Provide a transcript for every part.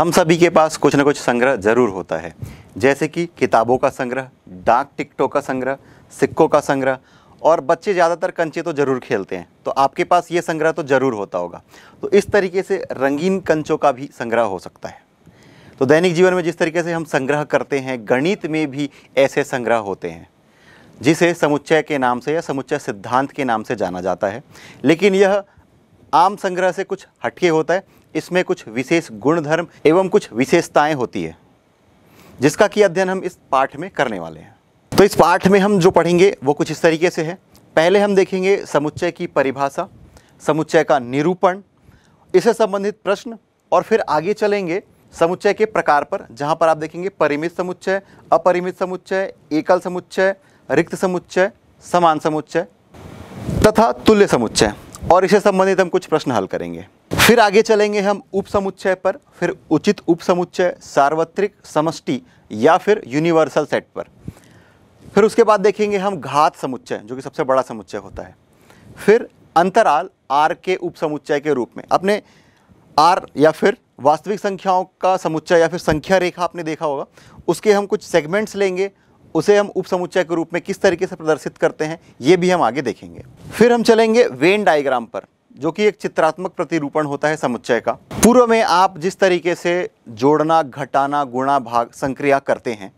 हम सभी के पास कुछ ना कुछ संग्रह जरूर होता है जैसे कि किताबों का संग्रह डाक टिकटों का संग्रह सिक्कों का संग्रह और बच्चे ज़्यादातर कंचे तो ज़रूर खेलते हैं तो आपके पास ये संग्रह तो ज़रूर होता होगा तो इस तरीके से रंगीन कंचों का भी संग्रह हो सकता है तो दैनिक जीवन में जिस तरीके से हम संग्रह करते हैं गणित में भी ऐसे संग्रह होते हैं जिसे समुच्चय के नाम से या समुच्चय सिद्धांत के नाम से जाना जाता है लेकिन यह आम संग्रह से कुछ हटके होता है इसमें कुछ विशेष गुणधर्म एवं कुछ विशेषताएं होती है जिसका कि अध्ययन हम इस पाठ में करने वाले हैं तो इस पाठ में हम जो पढ़ेंगे वो कुछ इस तरीके से है पहले हम देखेंगे समुच्चय की परिभाषा समुच्चय का निरूपण इससे संबंधित प्रश्न और फिर आगे चलेंगे समुच्चय के प्रकार पर जहाँ पर आप देखेंगे परिमित समुच्चय अपरिमित समुच्चय एकल समुच्चय रिक्त समुच्चय समान समुच्चय तथा तुल्य समुच्चय और इससे संबंधित हम कुछ प्रश्न हल करेंगे फिर आगे चलेंगे हम उपसमुच्चय पर फिर उचित उपसमुच्चय सार्वत्रिक समष्टि या फिर यूनिवर्सल सेट पर फिर उसके बाद देखेंगे हम घात समुच्चय जो कि सबसे बड़ा समुच्चय होता है फिर अंतराल आर के उपसमुच्चय के रूप में अपने आर या फिर वास्तविक संख्याओं का समुच्चय या फिर संख्या रेखा आपने देखा होगा उसके हम कुछ सेगमेंट्स लेंगे उसे हम उपसमुच्चय के रूप में किस तरीके से प्रदर्शित करते हैं ये भी हम आगे देखेंगे फिर हम चलेंगे वेन डायग्राम पर जो कि एक चित्रात्मक प्रतिरूपण होता है समुच्चय का पूर्व में आप जिस तरीके से जोड़ना घटाना गुणा भाग संक्रिया करते हैं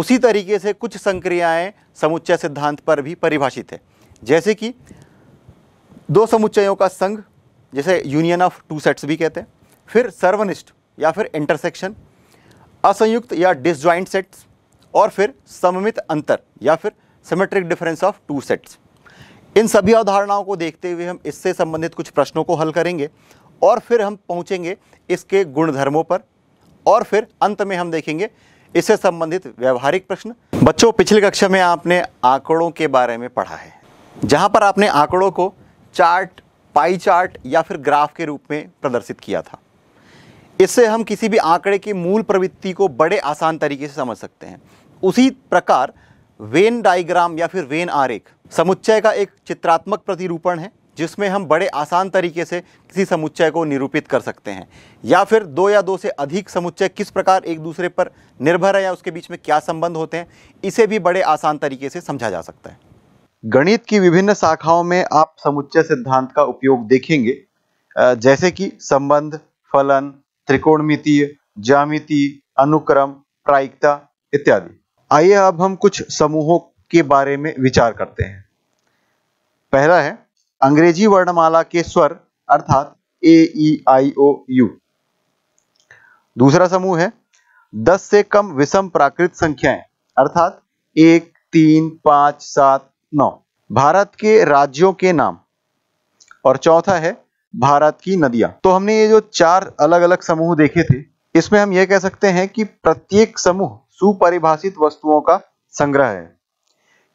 उसी तरीके से कुछ संक्रियाएं समुच्चय सिद्धांत पर भी परिभाषित है जैसे कि दो समुच्चयों का संघ जैसे यूनियन ऑफ टू सेट्स भी कहते हैं फिर सर्वनिष्ठ या फिर इंटरसेक्शन असंयुक्त या डिसज्वाइंट सेट्स और फिर सममित अंतर या फिर symmetric difference of two sets इन सभी अवधारणाओं को देखते हुए हम इससे संबंधित कुछ प्रश्नों को हल करेंगे और फिर हम पहुंचेंगे इसके गुणधर्मों पर और फिर अंत में हम देखेंगे इससे संबंधित व्यवहारिक प्रश्न बच्चों पिछली कक्षा में आपने आंकड़ों के बारे में पढ़ा है जहाँ पर आपने आंकड़ों को चार्ट पाई चार्ट या फिर ग्राफ के रूप में प्रदर्शित किया था इससे हम किसी भी आंकड़े की मूल प्रवृत्ति को बड़े आसान तरीके से समझ सकते हैं उसी प्रकार वेन डायग्राम या फिर वेन आरेख समुच्चय का एक चित्रात्मक प्रतिरूपण है जिसमें हम बड़े आसान तरीके से किसी समुच्चय को निरूपित कर सकते हैं या फिर दो या दो से अधिक समुच्चय किस प्रकार एक दूसरे पर निर्भर है या उसके बीच में क्या संबंध होते हैं इसे भी बड़े आसान तरीके से समझा जा सकता है गणित की विभिन्न शाखाओं में आप समुच्चय सिद्धांत का उपयोग देखेंगे जैसे कि संबंध फलन त्रिकोणमितीय जामिति अनुक्रम प्रायिकता इत्यादि आइए अब हम कुछ समूहों के बारे में विचार करते हैं पहला है अंग्रेजी वर्णमाला के स्वर अर्थात ए ई आई ओ यू दूसरा समूह है दस से कम विषम प्राकृत संख्याएं अर्थात एक तीन पांच सात नौ भारत के राज्यों के नाम और चौथा है भारत की नदियां तो हमने ये जो चार अलग अलग समूह देखे थे इसमें हम यह कह सकते हैं कि प्रत्येक समूह सुपरिभाषित वस्तुओं का संग्रह है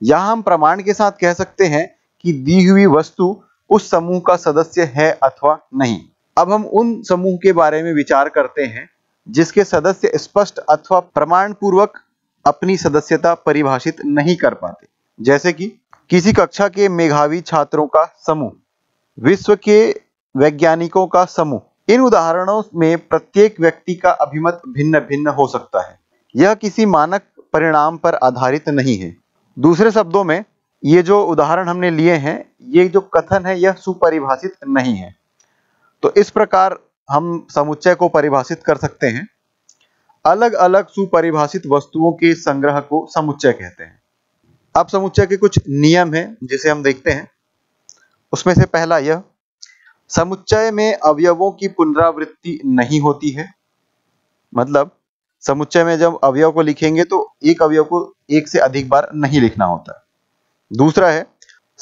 यहां हम प्रमाण के साथ कह सकते हैं कि दी हुई वस्तु उस समूह का सदस्य है अथवा नहीं अब हम उन समूह के बारे में विचार करते हैं जिसके सदस्य स्पष्ट अथवा प्रमाण पूर्वक अपनी सदस्यता परिभाषित नहीं कर पाते जैसे कि किसी कक्षा के मेघावी छात्रों का समूह विश्व के वैज्ञानिकों का समूह इन उदाहरणों में प्रत्येक व्यक्ति का अभिमत भिन्न भिन्न हो सकता है यह किसी मानक परिणाम पर आधारित नहीं है दूसरे शब्दों में ये जो उदाहरण हमने लिए हैं ये जो कथन है यह सुपरिभाषित नहीं है तो इस प्रकार हम समुच्चय को परिभाषित कर सकते हैं अलग अलग सुपरिभाषित वस्तुओं के संग्रह को समुच्चय कहते हैं अब समुच्चय के कुछ नियम हैं जिसे हम देखते हैं उसमें से पहला यह समुच्चय में अवयवों की पुनरावृत्ति नहीं होती है मतलब समुच्चय में जब अवयव को लिखेंगे तो एक अवयव को एक से अधिक बार नहीं लिखना होता दूसरा है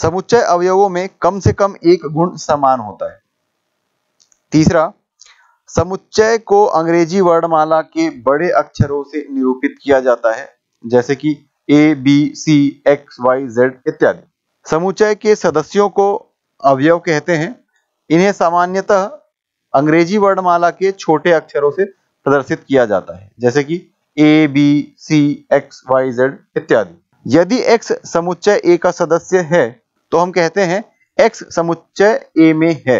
समुच्चय अवयवों में कम से कम एक गुण समान होता है तीसरा समुच्चय को अंग्रेजी वर्णमाला के बड़े अक्षरों से निरूपित किया जाता है जैसे कि A B C X Y Z इत्यादि समुच्चय के सदस्यों को अवयव कहते हैं इन्हें सामान्यतः अंग्रेजी वर्णमाला के छोटे अक्षरों से प्रदर्शित किया जाता है जैसे कि A B C X Y Z इत्यादि यदि एक्स समुच्चय ए का सदस्य है तो हम कहते हैं एक्स समुच्चय ए में है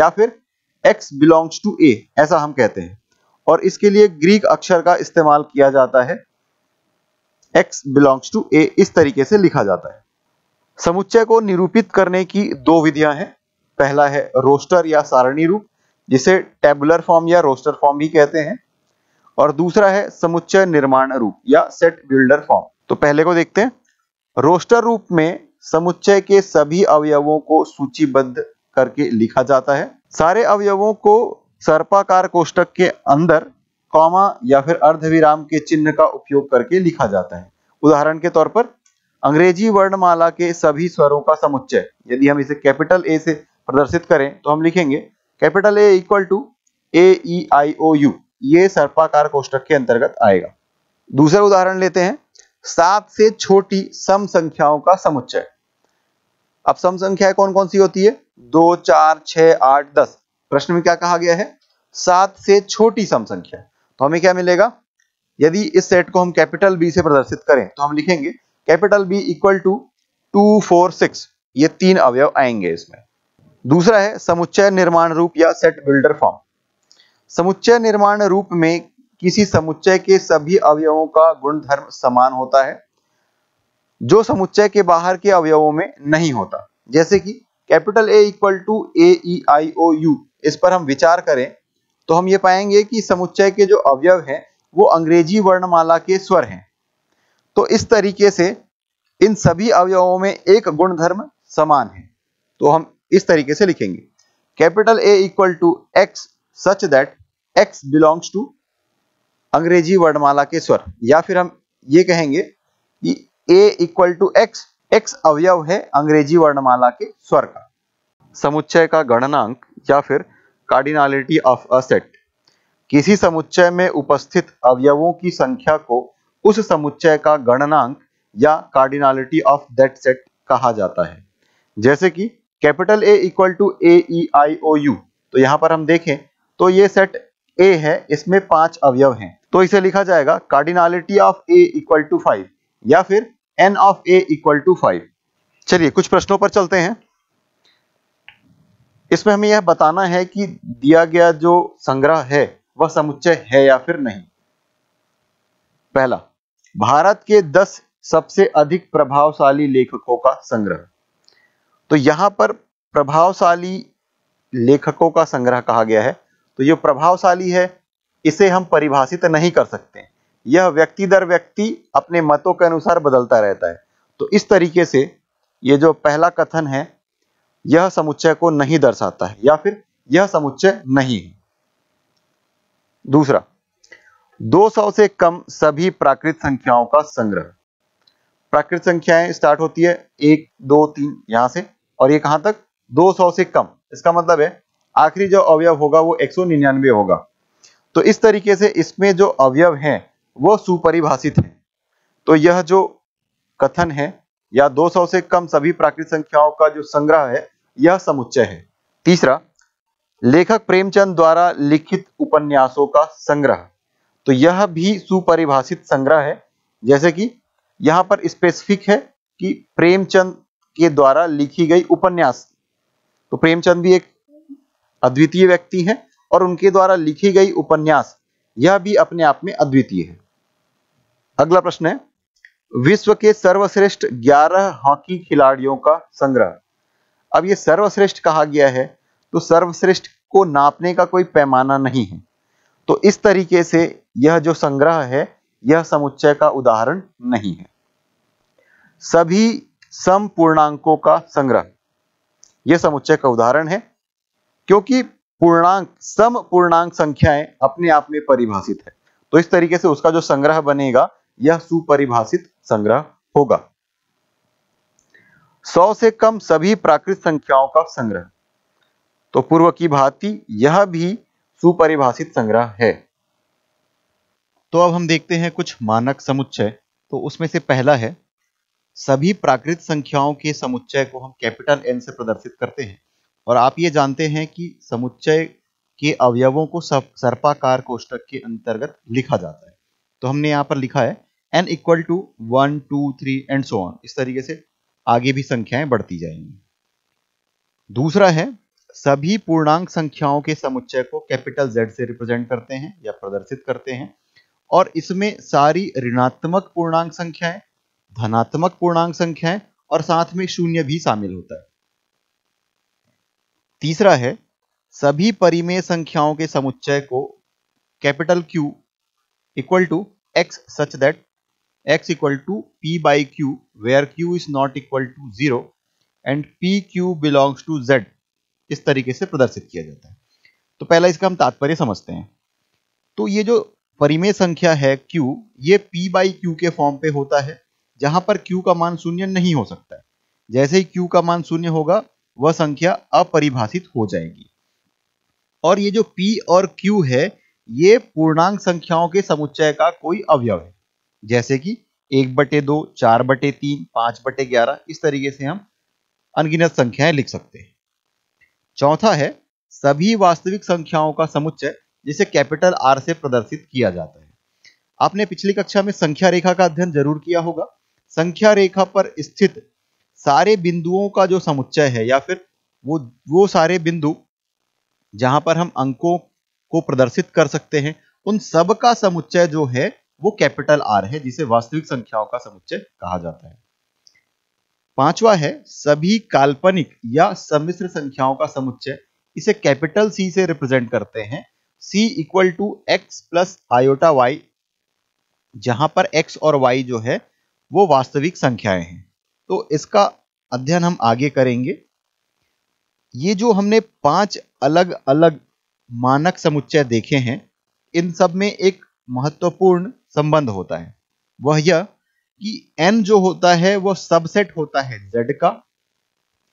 या फिर एक्स बिलोंग्स टू ए ऐसा हम कहते हैं और इसके लिए ग्रीक अक्षर का इस्तेमाल किया जाता है एक्स बिलोंग्स टू ए इस तरीके से लिखा जाता है समुच्चय को निरूपित करने की दो विधियां हैं पहला है रोस्टर या सारणी रूप जिसे टेबुलर फॉर्म या रोस्टर फॉर्म भी कहते हैं और दूसरा है समुच्चय निर्माण रूप या सेट बिल्डर फॉर्म तो पहले को देखते हैं रोस्टर रूप में समुच्चय के सभी अवयवों को सूचीबद्ध करके लिखा जाता है सारे अवयवों को सर्पाकार कोष्टक के अंदर कॉमा या फिर अर्धविराम के चिन्ह का उपयोग करके लिखा जाता है उदाहरण के तौर पर अंग्रेजी वर्णमाला के सभी स्वरों का समुच्चय यदि हम इसे कैपिटल ए से प्रदर्शित करें तो हम लिखेंगे capital A equal to A E I O U ये सर्पाकार कोष्टक के अंतर्गत आएगा दूसरा उदाहरण लेते हैं सात से छोटी सम संख्याओं का समुच्चय अब सम संख्याएं कौन कौन सी होती है दो चार छ आठ दस प्रश्न में क्या कहा गया है सात से छोटी सम संख्या तो हमें क्या मिलेगा यदि इस सेट को हम कैपिटल बी से प्रदर्शित करें तो हम लिखेंगे capital B equal to two four six ये तीन अवयव आएंगे इसमें दूसरा है समुच्चय निर्माण रूप या सेट बिल्डर फॉर्म समुच्चय निर्माण रूप में किसी समुच्चय के सभी अवयवों का गुणधर्म समान होता है जो समुच्चय के बाहर के अवयवों में नहीं होता जैसे कि capital A equal to A E I O U इस पर हम विचार करें तो हम ये पाएंगे कि समुच्चय के जो अवयव हैं वो अंग्रेजी वर्णमाला के स्वर हैं तो इस तरीके से इन सभी अवयवों में एक गुणधर्म समान है तो हम इस तरीके से लिखेंगे capital A equal to x such that X belongs to अंग्रेजी वर्णमाला के स्वर या फिर हम ये कहेंगे कि A equal to X X अवयव है अंग्रेजी वर्णमाला के स्वर का समुच्चय का गणनांक या फिर कार्डिनालिटी ऑफ अ सेट किसी समुच्चय में उपस्थित अवयवों की संख्या को उस समुच्चय का गणनांक या कार्डिनालिटी ऑफ दैट सेट कहा जाता है जैसे कि capital A equal to A E I O U तो यहां पर हम देखें तो ये सेट ए है इसमें पांच अवयव हैं तो इसे लिखा जाएगा cardinality of A equal to five या फिर N of A equal to five चलिए कुछ प्रश्नों पर चलते हैं इसमें हमें यह बताना है कि दिया गया जो संग्रह है वह समुच्चय है या फिर नहीं पहला भारत के 10 सबसे अधिक प्रभावशाली लेखकों का संग्रह तो यहां पर प्रभावशाली लेखकों का संग्रह कहा गया है तो ये प्रभावशाली है इसे हम परिभाषित नहीं कर सकते यह व्यक्ति दर व्यक्ति अपने मतों के अनुसार बदलता रहता है तो इस तरीके से ये जो पहला कथन है यह समुच्चय को नहीं दर्शाता है या फिर यह समुच्चय नहीं है दूसरा 200 से कम सभी प्राकृत संख्याओं का संग्रह प्राकृत संख्याएं स्टार्ट होती है एक दो तीन यहां से और ये कहां तक 200 से कम इसका मतलब है आखिरी जो अवयव होगा वो एक होगा तो इस तरीके से इसमें जो अवयव हैं वो सुपरिभाषित हैं तो यह जो कथन है या 200 से कम सभी प्राकृतिक संख्याओं का जो संग्रह है यह समुच्चय है तीसरा लेखक प्रेमचंद द्वारा लिखित उपन्यासों का संग्रह तो यह भी सुपरिभाषित संग्रह है जैसे कि यहां पर स्पेसिफिक है कि प्रेमचंद के द्वारा लिखी गई उपन्यास तो प्रेमचंद भी एक अद्वितीय व्यक्ति हैं और उनके द्वारा लिखी गई उपन्यास यह भी अपने आप में अद्वितीय है अगला प्रश्न है विश्व के सर्वश्रेष्ठ ग्यारह हॉकी खिलाड़ियों का संग्रह अब यह सर्वश्रेष्ठ कहा गया है तो सर्वश्रेष्ठ को नापने का कोई पैमाना नहीं है तो इस तरीके से यह जो संग्रह है यह समुच्चय का उदाहरण नहीं है सभी सम पूर्णांकों का संग्रह यह समुच्चय का उदाहरण है क्योंकि पूर्णांक सम पूर्णांक संख्याएं अपने आप में परिभाषित है तो इस तरीके से उसका जो संग्रह बनेगा यह सुपरिभाषित संग्रह होगा सौ से कम सभी प्राकृत संख्याओं का संग्रह तो पूर्व की भांति यह भी सुपरिभाषित संग्रह है तो अब हम देखते हैं कुछ मानक समुच्चय तो उसमें से पहला है सभी प्राकृत संख्याओं के समुच्चय को हम कैपिटल एन से प्रदर्शित करते हैं और आप ये जानते हैं कि समुच्चय के अवयवों को सर्पाकार कोष्टक के अंतर्गत लिखा जाता है तो हमने यहाँ पर लिखा है N equal to one two three and so on इस तरीके से आगे भी संख्याएं बढ़ती जाएंगी दूसरा है सभी पूर्णांक संख्याओं के समुच्चय को कैपिटल जेड से रिप्रेजेंट करते हैं या प्रदर्शित करते हैं और इसमें सारी ऋणात्मक पूर्णांक संख्याएं धनात्मक पूर्णांक संख्याएं और साथ में शून्य भी शामिल होता है तीसरा है सभी परिमेय संख्याओं के समुच्चय को capital Q equal to x such that X equal to P by Q where Q is not equal to zero and P Q belongs to Z इस तरीके से प्रदर्शित किया जाता है तो पहला इसका हम तात्पर्य समझते हैं तो ये जो परिमेय संख्या है क्यू ये पी बाई क्यू के फॉर्म पे होता है जहां पर क्यू का मान शून्य नहीं हो सकता है जैसे ही क्यू का मान शून्य होगा वह संख्या अपरिभाषित हो जाएगी और ये जो पी और क्यू है ये पूर्णांक संख्याओं के समुच्चय का कोई अवयव है जैसे कि एक बटे दो चार बटे तीन पांच बटे ग्यारह इस तरीके से हम अनगिनत संख्याएं लिख सकते हैं चौथा है सभी वास्तविक संख्याओं का समुच्चय जिसे कैपिटल आर से प्रदर्शित किया जाता है आपने पिछली कक्षा में संख्या रेखा का अध्ययन जरूर किया होगा संख्या रेखा पर स्थित सारे बिंदुओं का जो समुच्चय है या फिर वो वो सारे बिंदु जहां पर हम अंकों को प्रदर्शित कर सकते हैं उन सब का समुच्चय जो है वो कैपिटल आर है जिसे वास्तविक संख्याओं का समुच्चय कहा जाता है पांचवा है सभी काल्पनिक या सम्मिश्र संख्याओं का समुच्चय इसे कैपिटल सी से रिप्रेजेंट करते हैं C equal to X plus iota Y जहां पर एक्स और वाई जो है वो वास्तविक संख्याएं हैं तो इसका अध्ययन हम आगे करेंगे ये जो हमने पांच अलग अलग मानक समुच्चय देखे हैं इन सब में एक महत्वपूर्ण संबंध होता है वह यह कि n जो होता है वह सबसेट होता है z का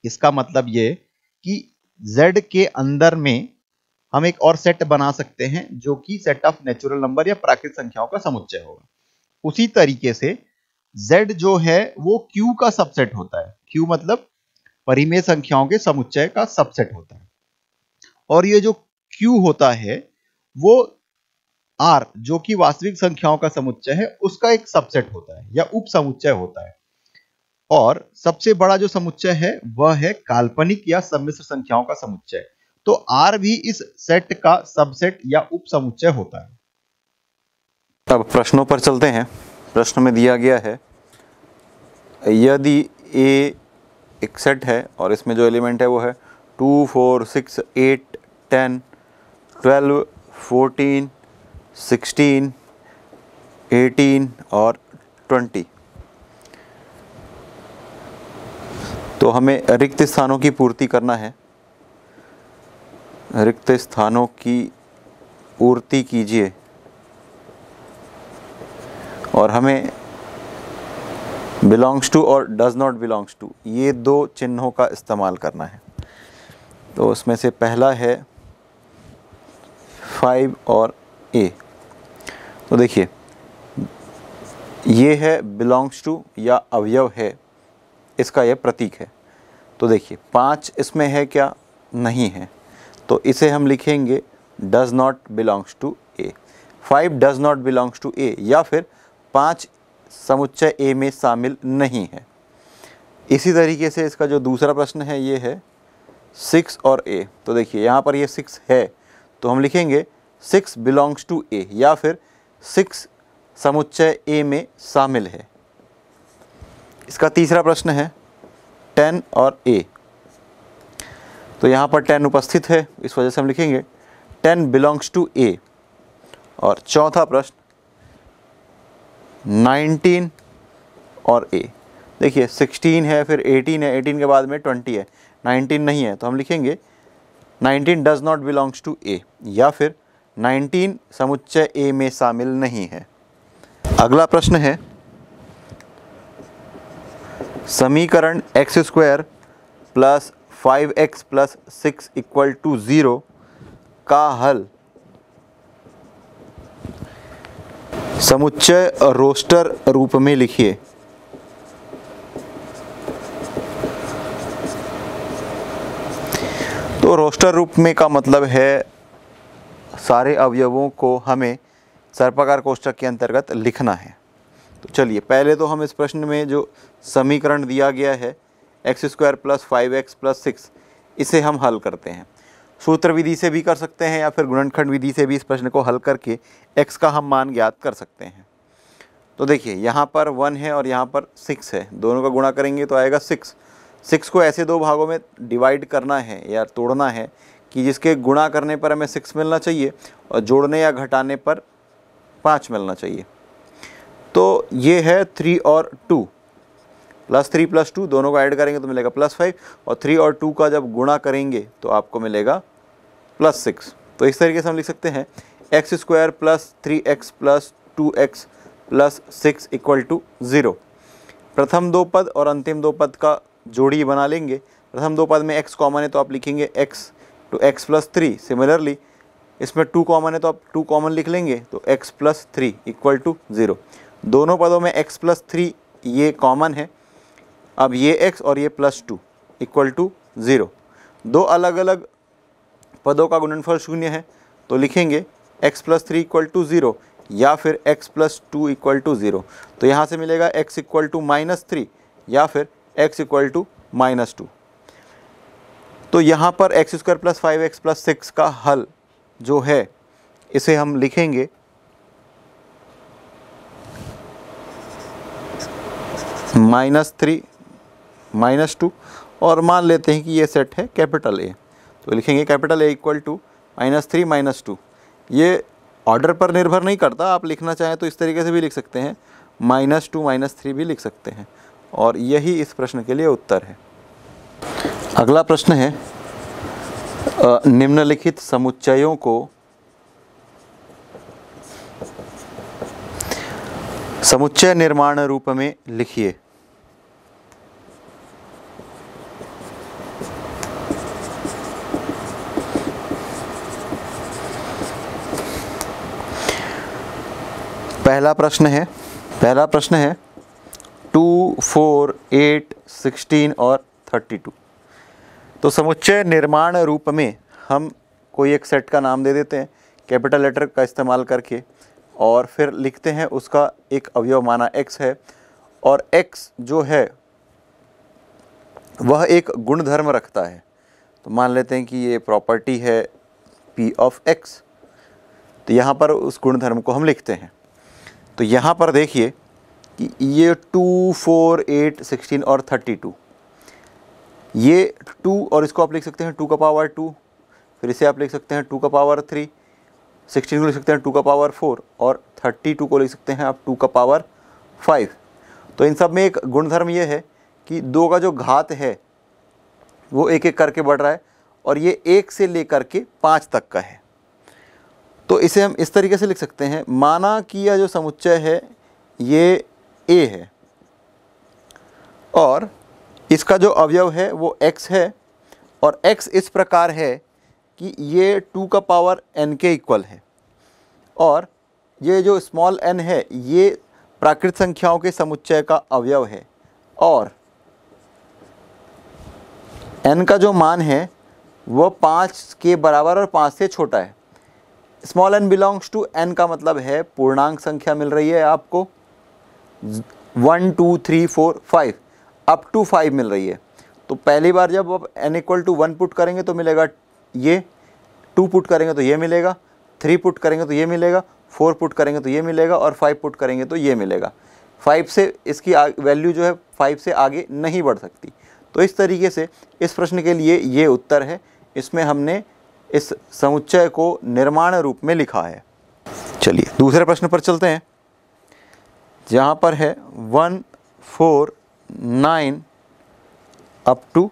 इसका मतलब ये कि z के अंदर में हम एक और सेट बना सकते हैं जो कि सेट ऑफ नेचुरल नंबर या प्राकृतिक संख्याओं का समुच्चय होगा उसी तरीके से z जो है वो q का सबसेट होता है q मतलब परिमेय संख्याओं के समुच्चय का सबसेट होता है और ये जो q होता है वो r जो कि वास्तविक संख्याओं का समुच्चय है उसका एक सबसेट होता है या उप समुच्चय होता है और सबसे बड़ा जो समुच्चय है वह है काल्पनिक या सम्मिश्र संख्याओं का समुच्चय तो R भी इस सेट का सबसेट या उप समुच्चय होता है अब प्रश्नों पर चलते हैं प्रश्न में दिया गया है यदि ए एक सेट है और इसमें जो एलिमेंट है वो है two four six eight ten twelve fourteen sixteen eighteen और ट्वेंटी तो हमें रिक्त स्थानों की पूर्ति करना है रिक्त स्थानों की पूर्ति कीजिए और हमें बिलोंग्स टू और डज़ नॉट बिलोंग्स टू ये दो चिन्हों का इस्तेमाल करना है तो उसमें से पहला है फाइव और ए तो देखिए ये है बिलोंग्स टू या अवयव है इसका यह प्रतीक है तो देखिए पाँच इसमें है क्या नहीं है तो इसे हम लिखेंगे does not belongs to A five does not belongs to A या फिर पाँच समुच्चय ए में शामिल नहीं है इसी तरीके से इसका जो दूसरा प्रश्न है ये है सिक्स और ए तो देखिए यहाँ पर ये सिक्स है तो हम लिखेंगे सिक्स बिलोंग्स टू ए या फिर सिक्स समुच्चय ए में शामिल है इसका तीसरा प्रश्न है टेन और ए तो यहाँ पर टेन उपस्थित है इस वजह से हम लिखेंगे टेन बिलोंग्स टू ए और चौथा प्रश्न नाइनटीन और ए देखिए सिक्सटीन है फिर एटीन है एटीन के बाद में ट्वेंटी है नाइनटीन नहीं है तो हम लिखेंगे nineteen does not belongs to A या फिर नाइनटीन समुच्चय ए में शामिल नहीं है अगला प्रश्न है समीकरण X square plus five X plus six equal to zero का हल समुच्चय रोस्टर रूप में लिखिए तो रोस्टर रूप में का मतलब है सारे अवयवों को हमें सर्पाकार कोष्टक के अंतर्गत लिखना है तो चलिए पहले तो हम इस प्रश्न में जो समीकरण दिया गया है X square plus five X plus six इसे हम हल करते हैं सूत्र विधि से भी कर सकते हैं या फिर गुणनखंड विधि से भी इस प्रश्न को हल करके एक्स का हम मान ज्ञात कर सकते हैं तो देखिए यहाँ पर वन है और यहाँ पर सिक्स है दोनों का गुणा करेंगे तो आएगा सिक्स सिक्स को ऐसे दो भागों में डिवाइड करना है या तोड़ना है कि जिसके गुणा करने पर हमें सिक्स मिलना चाहिए और जोड़ने या घटाने पर पाँच मिलना चाहिए तो ये है थ्री और two plus three plus two दोनों को ऐड करेंगे तो मिलेगा प्लस फाइव और थ्री और टू का जब गुणा करेंगे तो आपको मिलेगा प्लस सिक्स तो इस तरीके से हम लिख सकते हैं X square plus three X plus two X plus six equal to zero प्रथम दो पद और अंतिम दो पद का जोड़ी बना लेंगे प्रथम दो पद में एक्स कॉमन है तो आप लिखेंगे X two X plus three similarly इसमें टू कॉमन है तो आप टू कॉमन लिख लेंगे तो X plus three equal to zero दोनों पदों में एक्स प्लस थ्री ये कॉमन है अब ये एक्स और ये plus two equal to zero दो अलग अलग पदों का गुणनफल शून्य है तो लिखेंगे X plus three equal to zero या फिर X plus two equal to zero तो यहाँ से मिलेगा X equal to minus three या फिर X equal to minus two तो यहाँ पर X square plus five X plus six का हल जो है इसे हम लिखेंगे माइनस थ्री माइनस टू और मान लेते हैं कि ये सेट है कैपिटल ए तो लिखेंगे capital A equal to minus three minus two ये ऑर्डर पर निर्भर नहीं करता आप लिखना चाहें तो इस तरीके से भी लिख सकते हैं माइनस टू माइनस थ्री भी लिख सकते हैं और यही इस प्रश्न के लिए उत्तर है अगला प्रश्न है निम्नलिखित समुच्चयों को समुच्चय निर्माण रूप में लिखिए पहला प्रश्न है पहला प्रश्न है टू फोर एट सिक्सटीन और थर्टी टू तो समुच्चय निर्माण रूप में हम कोई एक सेट का नाम दे देते हैं कैपिटल लेटर का इस्तेमाल करके और फिर लिखते हैं उसका एक अवयव माना एक्स है और एक्स जो है वह एक गुणधर्म रखता है तो मान लेते हैं कि ये प्रॉपर्टी है पी ऑफ एक्स तो यहाँ पर उस गुणधर्म को हम लिखते हैं तो यहाँ पर देखिए कि ये टू फोर एट सिक्सटीन और थर्टी टू ये टू और इसको आप लिख सकते हैं टू का पावर टू फिर इसे आप लिख सकते हैं टू का पावर थ्री सिक्सटीन को लिख सकते हैं टू का पावर फोर और थर्टी टू को लिख सकते हैं आप टू का पावर फाइव तो इन सब में एक गुणधर्म ये है कि दो का जो घात है वो एक एक करके बढ़ रहा है और ये एक से लेकर के पाँच तक का है तो इसे हम इस तरीके से लिख सकते हैं माना कि यह जो समुच्चय है ये ए है और इसका जो अवयव है वो एक्स है और एक्स इस प्रकार है कि ये टू का पावर एन के इक्वल है और ये जो स्मॉल एन है ये प्राकृत संख्याओं के समुच्चय का अवयव है और एन का जो मान है वह पाँच के बराबर और पाँच से छोटा है small N belongs to N का मतलब है पूर्णांक संख्या मिल रही है आपको one two three four five up to five मिल रही है तो पहली बार जब आप N equal to one put करेंगे तो मिलेगा ये टू पुट करेंगे तो ये मिलेगा थ्री पुट करेंगे तो ये मिलेगा फोर पुट करेंगे तो ये मिलेगा और फाइव पुट करेंगे तो ये मिलेगा फाइव से इसकी वैल्यू जो है फाइव से आगे नहीं बढ़ सकती तो इस तरीके से इस प्रश्न के लिए ये उत्तर है इसमें हमने इस समुच्चय को निर्माण रूप में लिखा है चलिए दूसरे प्रश्न पर चलते हैं जहाँ पर है one four nine up to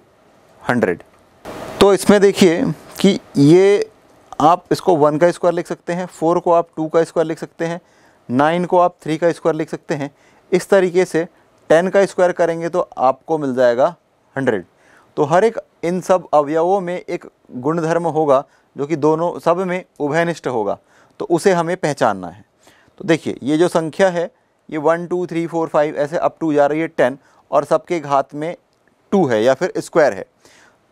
hundred तो इसमें देखिए कि ये आप इसको वन का स्क्वायर लिख सकते हैं फोर को आप टू का स्क्वायर लिख सकते हैं नाइन को आप थ्री का स्क्वायर लिख सकते हैं इस तरीके से टेन का स्क्वायर करेंगे तो आपको मिल जाएगा हंड्रेड तो हर एक इन सब अवयवों में एक गुणधर्म होगा जो कि दोनों सब में उभयनिष्ठ होगा तो उसे हमें पहचानना है तो देखिए ये जो संख्या है ये one two three four five ऐसे अप टू जा रही है टेन और सबके घात में टू है या फिर स्क्वायर है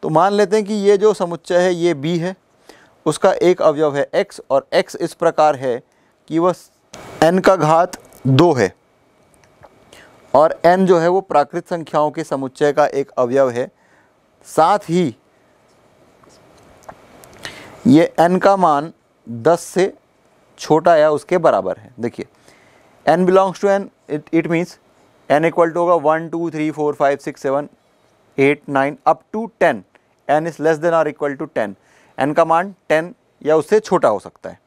तो मान लेते हैं कि ये जो समुच्चय है ये बी है उसका एक अवयव है एक्स और एक्स इस प्रकार है कि वह एन का घात दो है और एन जो है वो प्राकृत संख्याओं के समुच्चय का एक अवयव है साथ ही ये n का मान 10 से छोटा या उसके बराबर है देखिए n belongs to n it means n equal to होगा one two three four five six seven eight nine up to ten N is less than or equal to ten N का मान टेन या उससे छोटा हो सकता है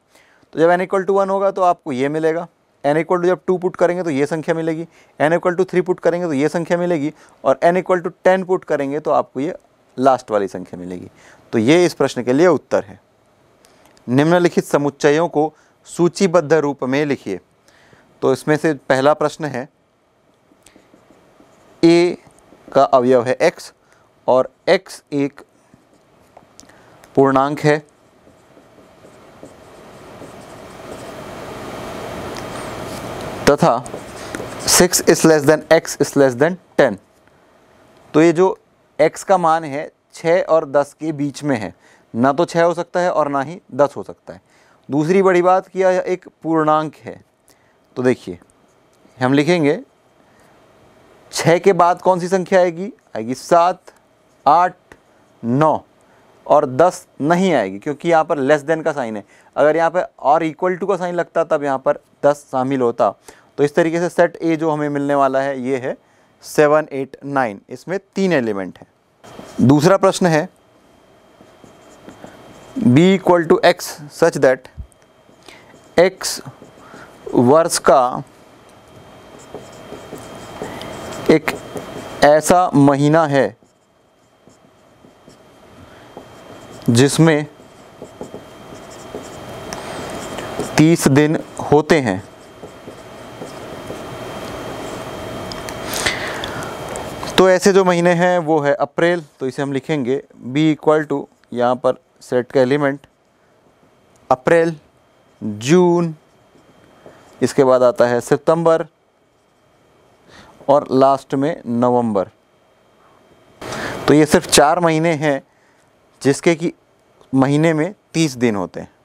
तो जब एन इक्वल टू वन होगा तो आपको ये मिलेगा एन इक्वल टू जब टू पुट करेंगे तो ये संख्या मिलेगी N equal to three put करेंगे तो ये संख्या मिलेगी और N equal to ten put करेंगे तो आपको ये लास्ट वाली संख्या मिलेगी तो ये इस प्रश्न के लिए उत्तर है निम्नलिखित समुच्चयों को सूचीबद्ध रूप में लिखिए तो इसमें से पहला प्रश्न है ए का अवयव है एक्स और एक्स एक पूर्णांक है तथा six is less than x is less than ten तो ये जो एक्स का मान है छः और दस के बीच में है ना तो छः हो सकता है और ना ही दस हो सकता है दूसरी बड़ी बात कि यह एक पूर्णांक है तो देखिए हम लिखेंगे छः के बाद कौन सी संख्या आएगी आएगी सात आठ नौ और दस नहीं आएगी क्योंकि यहाँ पर लेस देन का साइन है अगर यहाँ पर और इक्वल टू का साइन लगता तब यहाँ पर दस शामिल होता तो इस तरीके से सेट ए जो हमें मिलने वाला है ये है सेवन एट नाइन इसमें तीन एलिमेंट हैं दूसरा प्रश्न है b equal to x such that x वर्ष का एक ऐसा महीना है जिसमें तीस दिन होते हैं तो ऐसे जो महीने हैं वो है अप्रैल तो इसे हम लिखेंगे बी इक्वल टू यहाँ पर सेट का एलिमेंट अप्रैल जून इसके बाद आता है सितंबर और लास्ट में नवंबर तो ये सिर्फ चार महीने हैं जिसके कि महीने में तीस दिन होते हैं